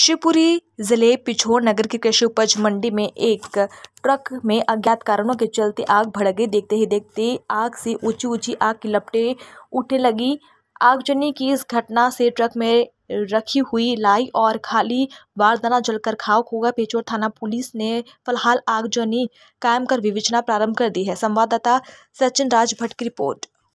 शिवपुरी जिले पिछोर नगर की कृषि उपज मंडी में एक ट्रक में अज्ञात कारणों के चलते आग भड़क गई देखते ही देखते आग से ऊंची ऊंची आग की लपटें उठने लगी आगजनी की इस घटना से ट्रक में रखी हुई लाई और खाली बारदाना जलकर खाक होगा पेचोर थाना पुलिस ने फिलहाल आगजनी कायम कर विवेचना प्रारंभ कर दी है संवाददाता सचिन राज भट्ट की रिपोर्ट